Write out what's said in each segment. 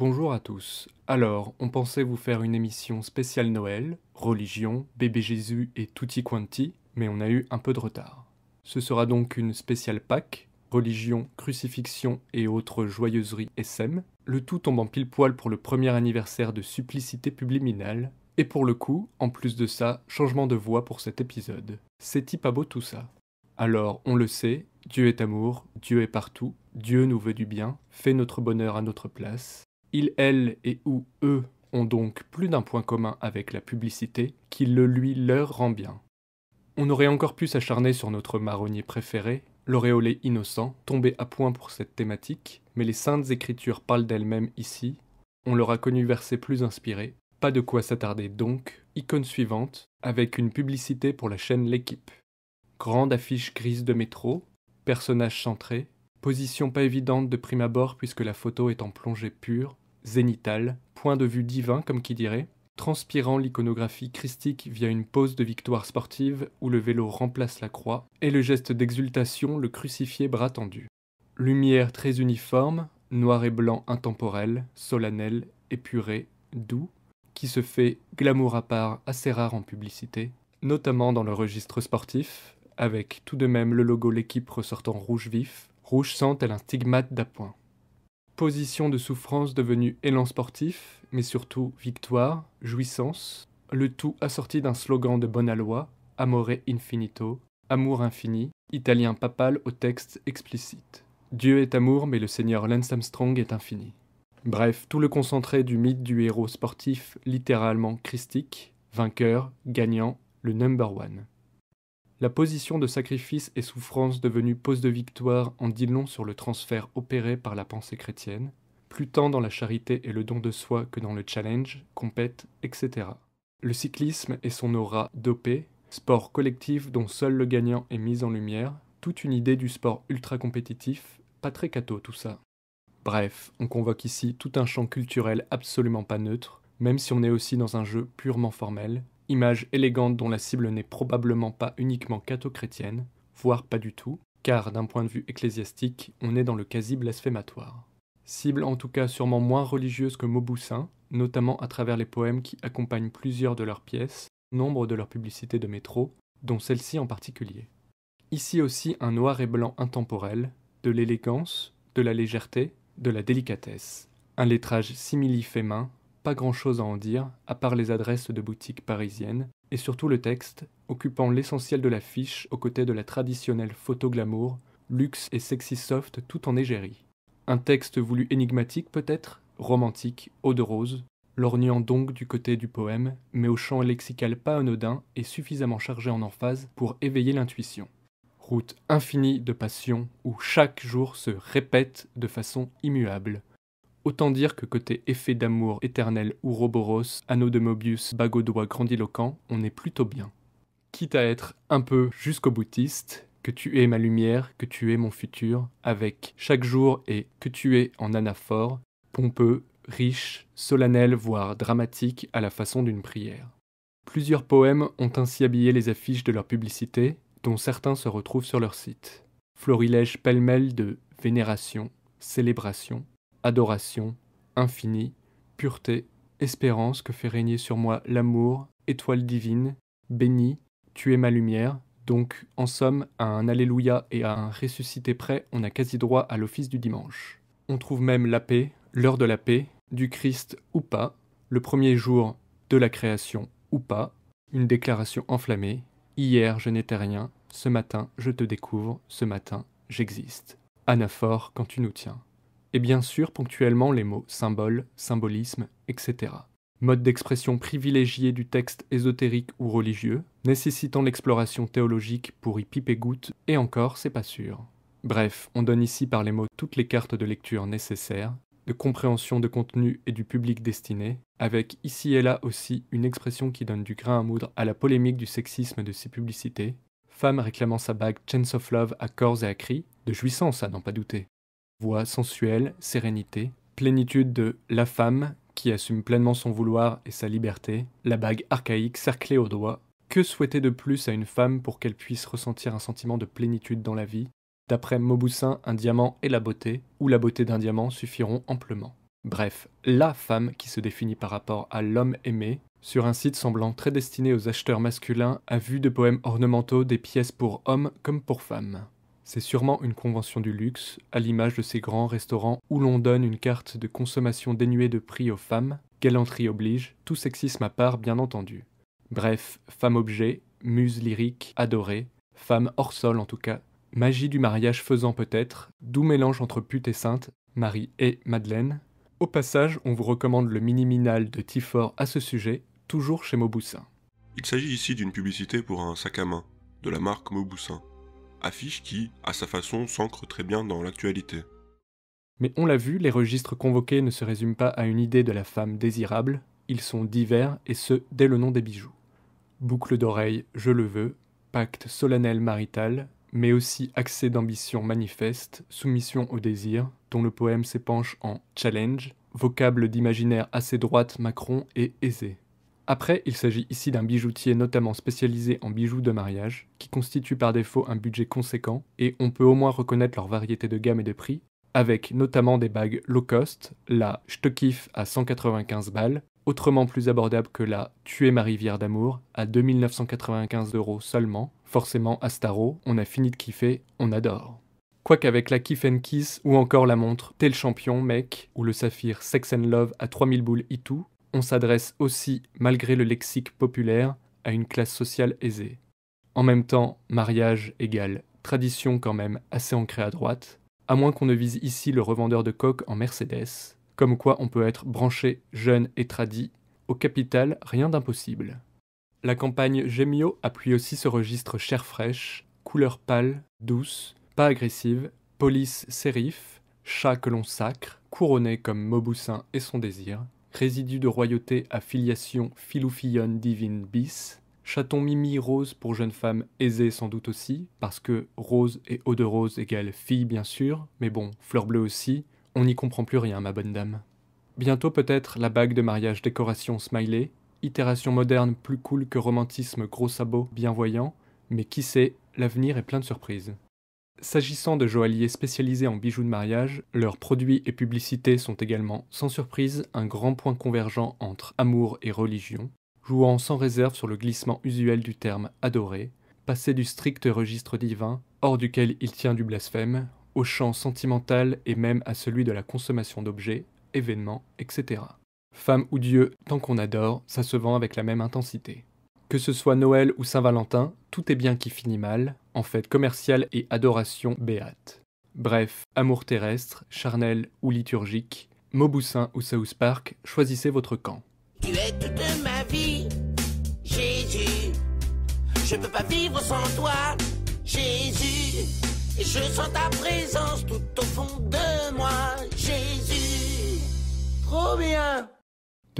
Bonjour à tous. Alors, on pensait vous faire une émission spéciale Noël, religion, bébé Jésus et tutti quanti, mais on a eu un peu de retard. Ce sera donc une spéciale Pâques, religion, crucifixion et autres joyeuseries SM, le tout tombant pile poil pour le premier anniversaire de Supplicité Publiminale, et pour le coup, en plus de ça, changement de voix pour cet épisode. C'est-y pas beau tout ça Alors, on le sait, Dieu est amour, Dieu est partout, Dieu nous veut du bien, fait notre bonheur à notre place, il, elle et ou eux ont donc plus d'un point commun avec la publicité qui le lui leur rend bien. On aurait encore pu s'acharner sur notre marronnier préféré, l'auréolé innocent, tombé à point pour cette thématique, mais les saintes écritures parlent d'elles-mêmes ici, on leur a connu versets plus inspirés, pas de quoi s'attarder donc, icône suivante, avec une publicité pour la chaîne L'équipe. Grande affiche grise de métro, personnage centré, Position pas évidente de prime abord puisque la photo est en plongée pure, zénitale, point de vue divin comme qui dirait, transpirant l'iconographie christique via une pose de victoire sportive où le vélo remplace la croix et le geste d'exultation le crucifié bras tendu. Lumière très uniforme, noir et blanc intemporel, solennel, épuré, doux, qui se fait glamour à part assez rare en publicité, notamment dans le registre sportif, avec tout de même le logo l'équipe ressortant rouge vif, rouge sent tel un stigmate d'appoint. Position de souffrance devenue élan sportif, mais surtout victoire, jouissance, le tout assorti d'un slogan de Bonalois, Amore infinito, amour infini, italien papal au texte explicite. Dieu est amour, mais le Seigneur Lance Armstrong est infini. Bref, tout le concentré du mythe du héros sportif littéralement christique, vainqueur, gagnant, le number one. La position de sacrifice et souffrance devenue pose de victoire en dit long sur le transfert opéré par la pensée chrétienne, plus tant dans la charité et le don de soi que dans le challenge, compète, etc. Le cyclisme et son aura dopée, sport collectif dont seul le gagnant est mis en lumière, toute une idée du sport ultra compétitif, pas très cato tout ça. Bref, on convoque ici tout un champ culturel absolument pas neutre, même si on est aussi dans un jeu purement formel, image élégante dont la cible n'est probablement pas uniquement catho-chrétienne, voire pas du tout, car d'un point de vue ecclésiastique, on est dans le quasi-blasphématoire. Cible en tout cas sûrement moins religieuse que Mauboussin, notamment à travers les poèmes qui accompagnent plusieurs de leurs pièces, nombre de leurs publicités de métro, dont celle-ci en particulier. Ici aussi un noir et blanc intemporel, de l'élégance, de la légèreté, de la délicatesse. Un lettrage simili pas grand-chose à en dire, à part les adresses de boutiques parisiennes, et surtout le texte, occupant l'essentiel de l'affiche aux côtés de la traditionnelle photo glamour, luxe et sexy soft tout en égérie. Un texte voulu énigmatique peut-être, romantique, eau de rose, lorgnant donc du côté du poème, mais au champ lexical pas anodin et suffisamment chargé en emphase pour éveiller l'intuition. Route infinie de passion où chaque jour se répète de façon immuable, Autant dire que côté effet d'amour éternel ou Roboros, anneau de Mobius, bagot grandiloquent, on est plutôt bien. Quitte à être un peu jusqu'au boutiste, que tu es ma lumière, que tu es mon futur, avec chaque jour et que tu es en anaphore, pompeux, riche, solennel, voire dramatique à la façon d'une prière. Plusieurs poèmes ont ainsi habillé les affiches de leur publicité, dont certains se retrouvent sur leur site. Florilège pêle-mêle de vénération, célébration, adoration, infini, pureté, espérance que fait régner sur moi l'amour, étoile divine, béni, tu es ma lumière. Donc, en somme, à un Alléluia et à un ressuscité près, on a quasi droit à l'office du dimanche. On trouve même la paix, l'heure de la paix, du Christ ou pas, le premier jour de la création ou pas, une déclaration enflammée, hier je n'étais rien, ce matin je te découvre, ce matin j'existe. Anaphore quand tu nous tiens et bien sûr ponctuellement les mots symbole, symbolisme, etc. Mode d'expression privilégié du texte ésotérique ou religieux, nécessitant l'exploration théologique pour y piper goutte, et encore, c'est pas sûr. Bref, on donne ici par les mots toutes les cartes de lecture nécessaires, de compréhension de contenu et du public destiné, avec ici et là aussi une expression qui donne du grain à moudre à la polémique du sexisme de ses publicités, femme réclamant sa bague Chains of Love à corps et à cri, de jouissance à n'en pas douter, Voix sensuelle, sérénité, plénitude de la femme qui assume pleinement son vouloir et sa liberté, la bague archaïque cerclée au doigt. Que souhaiter de plus à une femme pour qu'elle puisse ressentir un sentiment de plénitude dans la vie D'après Mauboussin, un diamant et la beauté, ou la beauté d'un diamant suffiront amplement. Bref, la femme qui se définit par rapport à l'homme aimé, sur un site semblant très destiné aux acheteurs masculins à vue de poèmes ornementaux des pièces pour hommes comme pour femmes. C'est sûrement une convention du luxe, à l'image de ces grands restaurants où l'on donne une carte de consommation dénuée de prix aux femmes, galanterie oblige, tout sexisme à part bien entendu. Bref, femme objet, muse lyrique, adorée, femme hors sol en tout cas, magie du mariage faisant peut-être, doux mélange entre pute et sainte, Marie et Madeleine. Au passage, on vous recommande le mini-minal de Tifort à ce sujet, toujours chez Mauboussin. Il s'agit ici d'une publicité pour un sac à main, de la marque Mauboussin affiche qui, à sa façon, s'ancre très bien dans l'actualité. Mais on l'a vu, les registres convoqués ne se résument pas à une idée de la femme désirable, ils sont divers, et ce, dès le nom des bijoux. Boucle d'oreille, je le veux, pacte solennel marital, mais aussi accès d'ambition manifeste, soumission au désir, dont le poème s'épanche en challenge, vocable d'imaginaire assez droite Macron et aisé. Après, il s'agit ici d'un bijoutier notamment spécialisé en bijoux de mariage, qui constitue par défaut un budget conséquent, et on peut au moins reconnaître leur variété de gamme et de prix, avec notamment des bagues low cost, la kiffe » à 195 balles, autrement plus abordable que la Tuer ma rivière d'amour à 2995 euros seulement. Forcément, Astaro, on a fini de kiffer, on adore. Quoique avec la Kiff and Kiss ou encore la montre Tel champion, mec, ou le saphir Sex and Love à 3000 boules tout, on s'adresse aussi, malgré le lexique populaire, à une classe sociale aisée. En même temps, mariage égale tradition quand même assez ancrée à droite, à moins qu'on ne vise ici le revendeur de coques en Mercedes, comme quoi on peut être branché, jeune et tradit, au capital, rien d'impossible. La campagne Gemio appuie aussi ce registre chair fraîche, couleur pâle, douce, pas agressive, police sérif, chat que l'on sacre, couronné comme Mauboussin et son désir, Résidu de royauté à filiation filoufillonne divine bis, chaton mimi rose pour jeune femme aisée sans doute aussi, parce que rose et eau de rose égale fille bien sûr, mais bon, fleur bleue aussi, on n'y comprend plus rien ma bonne dame. Bientôt peut-être la bague de mariage décoration smiley, itération moderne plus cool que romantisme gros sabot bien voyant, mais qui sait, l'avenir est plein de surprises. S'agissant de joailliers spécialisés en bijoux de mariage, leurs produits et publicités sont également, sans surprise, un grand point convergent entre amour et religion, jouant sans réserve sur le glissement usuel du terme adoré, passé du strict registre divin, hors duquel il tient du blasphème, au champ sentimental et même à celui de la consommation d'objets, événements, etc. Femme ou Dieu, tant qu'on adore, ça se vend avec la même intensité. Que ce soit Noël ou Saint-Valentin, tout est bien qui finit mal, en fait, commercial et adoration béate. Bref, amour terrestre, charnel ou liturgique, Mauboussin ou South Park, choisissez votre camp. Tu es toute ma vie, Jésus. Je peux pas vivre sans toi, Jésus. Et je sens ta présence tout au fond de moi, Jésus. Trop bien.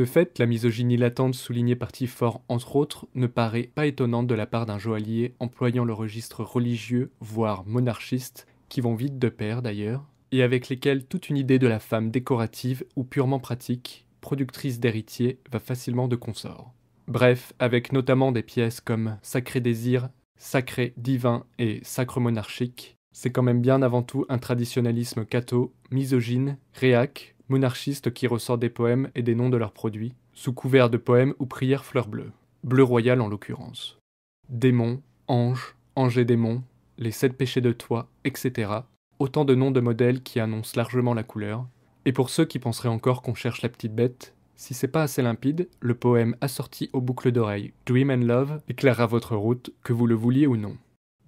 De fait, la misogynie latente soulignée par fort entre autres, ne paraît pas étonnante de la part d'un joaillier employant le registre religieux, voire monarchiste, qui vont vite de pair d'ailleurs, et avec lesquels toute une idée de la femme décorative ou purement pratique, productrice d'héritiers, va facilement de consort. Bref, avec notamment des pièces comme Sacré désir, Sacré divin et Sacre monarchique, c'est quand même bien avant tout un traditionnalisme catho, misogyne, réac, monarchistes qui ressortent des poèmes et des noms de leurs produits, sous couvert de poèmes ou prières fleurs bleues, bleu royal en l'occurrence. Démon, ange, ange et démons, les sept péchés de toi, etc. Autant de noms de modèles qui annoncent largement la couleur. Et pour ceux qui penseraient encore qu'on cherche la petite bête, si c'est pas assez limpide, le poème assorti aux boucles d'oreilles Dream and Love éclairera votre route, que vous le vouliez ou non.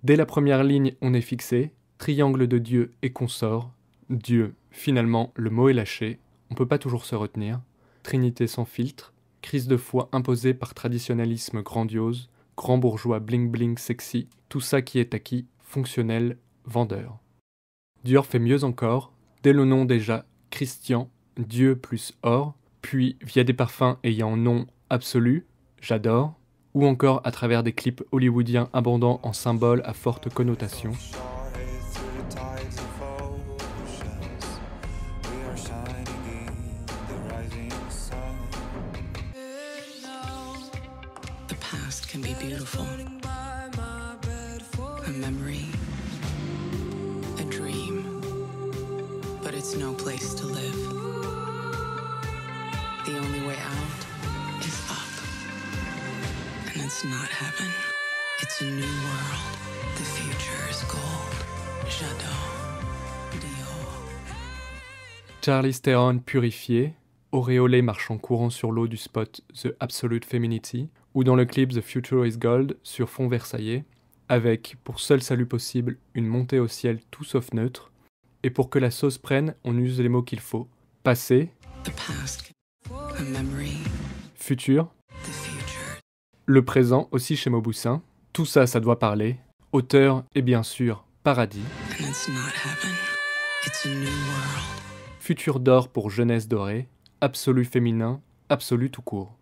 Dès la première ligne, on est fixé, triangle de Dieu et consort, Dieu, finalement, le mot est lâché, on peut pas toujours se retenir. Trinité sans filtre, crise de foi imposée par traditionnalisme grandiose, grand bourgeois bling bling sexy, tout ça qui est acquis, fonctionnel, vendeur. Dior fait mieux encore, dès le nom déjà, Christian, Dieu plus or, puis via des parfums ayant nom absolu, j'adore, ou encore à travers des clips hollywoodiens abondants en symboles à forte connotation. a memory, a dream, but it's no place to live. The only way out is up, and it's not heaven. It's a new world. The future is gold. J'adore. Charlie Theron purifié, auréolé marchant courant sur l'eau du spot The Absolute Feminity, ou dans le clip The Future is Gold sur fond versaillais, avec, pour seul salut possible, une montée au ciel tout sauf neutre, et pour que la sauce prenne, on use les mots qu'il faut. Passé, futur, le présent aussi chez Mauboussin, tout ça ça doit parler, auteur et bien sûr paradis, futur d'or pour jeunesse dorée, absolu féminin, absolu tout court.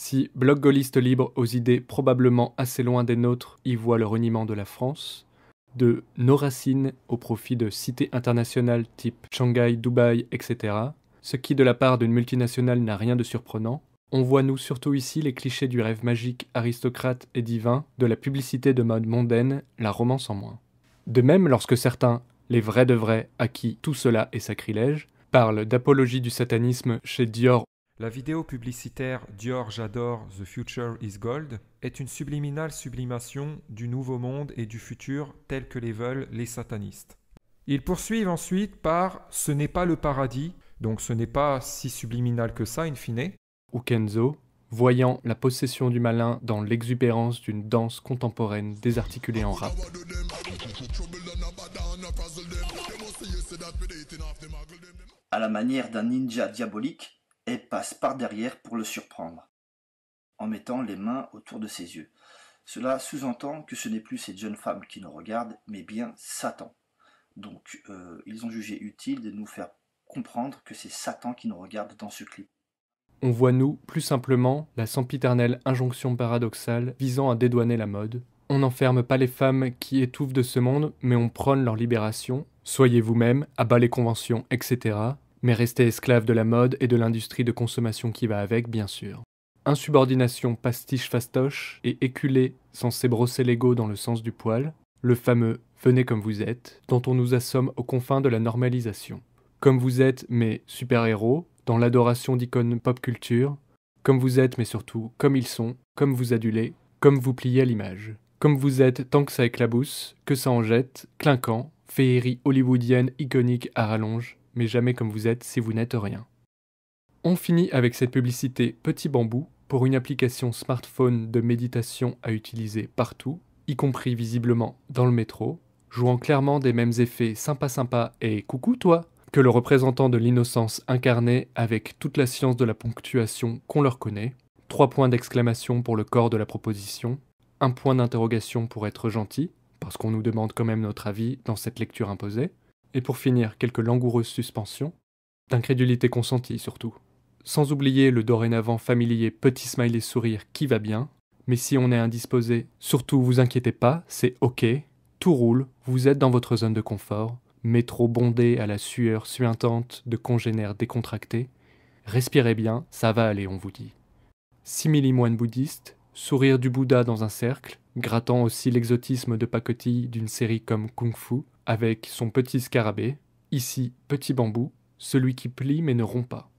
Si bloc gaulliste libre aux idées probablement assez loin des nôtres y voit le reniement de la France, de nos racines au profit de cités internationales type Shanghai, Dubaï, etc., ce qui de la part d'une multinationale n'a rien de surprenant, on voit nous surtout ici les clichés du rêve magique aristocrate et divin, de la publicité de mode mondaine, la romance en moins. De même, lorsque certains, les vrais de vrais, à qui tout cela est sacrilège, parlent d'apologie du satanisme chez Dior la vidéo publicitaire Dior J'adore The Future is Gold est une subliminale sublimation du nouveau monde et du futur tel que les veulent les satanistes. Ils poursuivent ensuite par Ce n'est pas le paradis, donc ce n'est pas si subliminal que ça, in fine. Ou Kenzo, voyant la possession du malin dans l'exubérance d'une danse contemporaine désarticulée en rap. À la manière d'un ninja diabolique, et passe par-derrière pour le surprendre en mettant les mains autour de ses yeux cela sous-entend que ce n'est plus cette jeune femme qui nous regarde mais bien satan donc euh, ils ont jugé utile de nous faire comprendre que c'est satan qui nous regarde dans ce clip on voit nous, plus simplement, la sempiternelle injonction paradoxale visant à dédouaner la mode. On n'enferme pas les femmes qui étouffent de ce monde, mais on prône leur libération. Soyez vous-même, abat les conventions, etc mais rester esclave de la mode et de l'industrie de consommation qui va avec, bien sûr. Insubordination pastiche fastoche et éculé censée brosser l'ego dans le sens du poil, le fameux venez comme vous êtes, dont on nous assomme aux confins de la normalisation. Comme vous êtes, mais super-héros, dans l'adoration d'icônes pop culture, comme vous êtes, mais surtout comme ils sont, comme vous adulez, comme vous pliez à l'image. Comme vous êtes tant que ça éclabousse, que ça en jette, clinquant, féerie hollywoodienne iconique à rallonge, mais jamais comme vous êtes si vous n'êtes rien. On finit avec cette publicité Petit Bambou pour une application smartphone de méditation à utiliser partout, y compris visiblement dans le métro, jouant clairement des mêmes effets sympa sympa et coucou toi que le représentant de l'innocence incarné avec toute la science de la ponctuation qu'on leur connaît, trois points d'exclamation pour le corps de la proposition, un point d'interrogation pour être gentil, parce qu'on nous demande quand même notre avis dans cette lecture imposée, et pour finir quelques langoureuses suspensions, d'incrédulité consentie surtout. Sans oublier le dorénavant familier petit smiley sourire qui va bien, mais si on est indisposé, surtout vous inquiétez pas, c'est ok, tout roule, vous êtes dans votre zone de confort, métro bondé à la sueur suintante de congénères décontractés, respirez bien, ça va aller, on vous dit. Simili moine bouddhiste, sourire du Bouddha dans un cercle, grattant aussi l'exotisme de pacotille d'une série comme Kung Fu, avec son petit scarabée, ici petit bambou, celui qui plie mais ne rompt pas.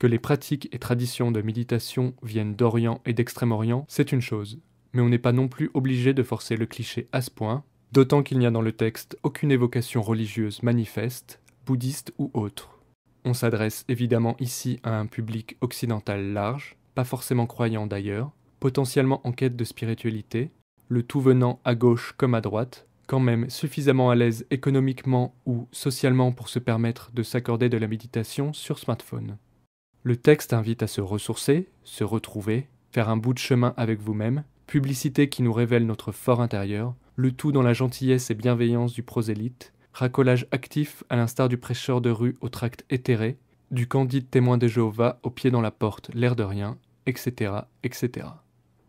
Que les pratiques et traditions de méditation viennent d'Orient et d'Extrême-Orient, c'est une chose, mais on n'est pas non plus obligé de forcer le cliché à ce point, d'autant qu'il n'y a dans le texte aucune évocation religieuse manifeste, bouddhiste ou autre. On s'adresse évidemment ici à un public occidental large, pas forcément croyant d'ailleurs, potentiellement en quête de spiritualité, le tout venant à gauche comme à droite, quand même suffisamment à l'aise économiquement ou socialement pour se permettre de s'accorder de la méditation sur smartphone. Le texte invite à se ressourcer, se retrouver, faire un bout de chemin avec vous-même, publicité qui nous révèle notre fort intérieur, le tout dans la gentillesse et bienveillance du prosélyte, racolage actif à l'instar du prêcheur de rue au tract éthéré, du candide témoin de Jéhovah au pied dans la porte, l'air de rien, etc., etc.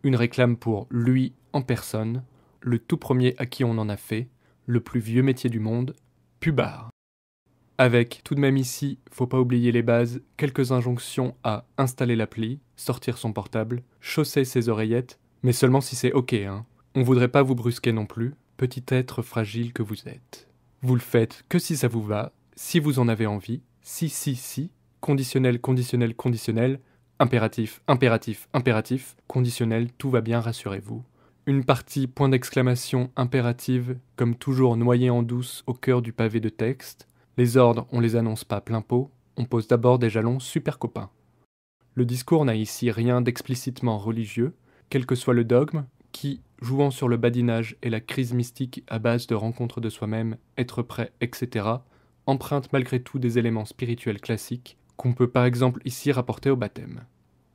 Une réclame pour lui en personne, le tout premier à qui on en a fait, le plus vieux métier du monde, pubard. Avec, tout de même ici, faut pas oublier les bases, quelques injonctions à installer l'appli, sortir son portable, chausser ses oreillettes, mais seulement si c'est ok, hein. On voudrait pas vous brusquer non plus, petit être fragile que vous êtes. Vous le faites que si ça vous va, si vous en avez envie, si, si, si, conditionnel, conditionnel, conditionnel, impératif, impératif, impératif, conditionnel, tout va bien, rassurez-vous une partie point d'exclamation impérative, comme toujours noyée en douce au cœur du pavé de texte. Les ordres, on les annonce pas plein pot, on pose d'abord des jalons super copains. Le discours n'a ici rien d'explicitement religieux, quel que soit le dogme, qui, jouant sur le badinage et la crise mystique à base de rencontre de soi-même, être prêt, etc., emprunte malgré tout des éléments spirituels classiques qu'on peut par exemple ici rapporter au baptême.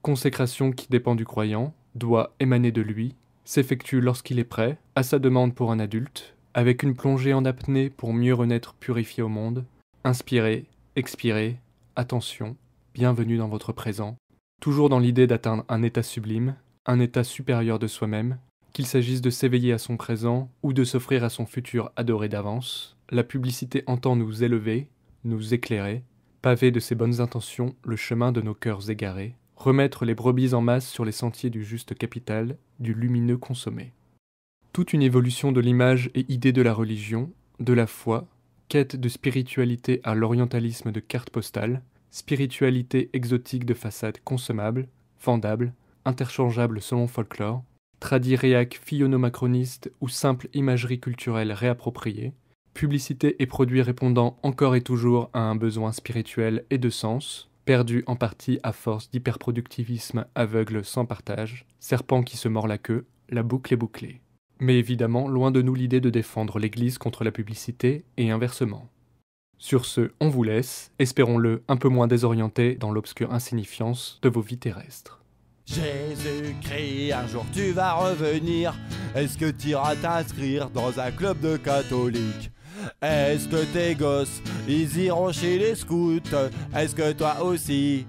Consécration qui dépend du croyant, doit émaner de lui, s'effectue lorsqu'il est prêt, à sa demande pour un adulte, avec une plongée en apnée pour mieux renaître purifié au monde. Inspirez, expirez, attention, bienvenue dans votre présent, toujours dans l'idée d'atteindre un état sublime, un état supérieur de soi-même, qu'il s'agisse de s'éveiller à son présent ou de s'offrir à son futur adoré d'avance. La publicité entend nous élever, nous éclairer, paver de ses bonnes intentions le chemin de nos cœurs égarés, remettre les brebis en masse sur les sentiers du juste capital, du lumineux consommé. Toute une évolution de l'image et idée de la religion, de la foi, quête de spiritualité à l'orientalisme de carte postale, spiritualité exotique de façade consommable, vendable, interchangeable selon folklore, tradit réac ou simple imagerie culturelle réappropriée, publicité et produits répondant encore et toujours à un besoin spirituel et de sens, perdu en partie à force d'hyperproductivisme aveugle sans partage, serpent qui se mord la queue, la boucle est bouclée. Mais évidemment, loin de nous l'idée de défendre l'Église contre la publicité, et inversement. Sur ce, on vous laisse, espérons-le un peu moins désorienté dans l'obscure insignifiance de vos vies terrestres. Jésus-Christ, un jour tu vas revenir, est-ce que tu iras t'inscrire dans un club de catholiques est-ce que tes gosses, ils iront chez les scouts Est-ce que toi aussi,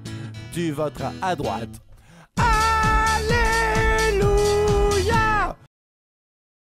tu voteras à droite ah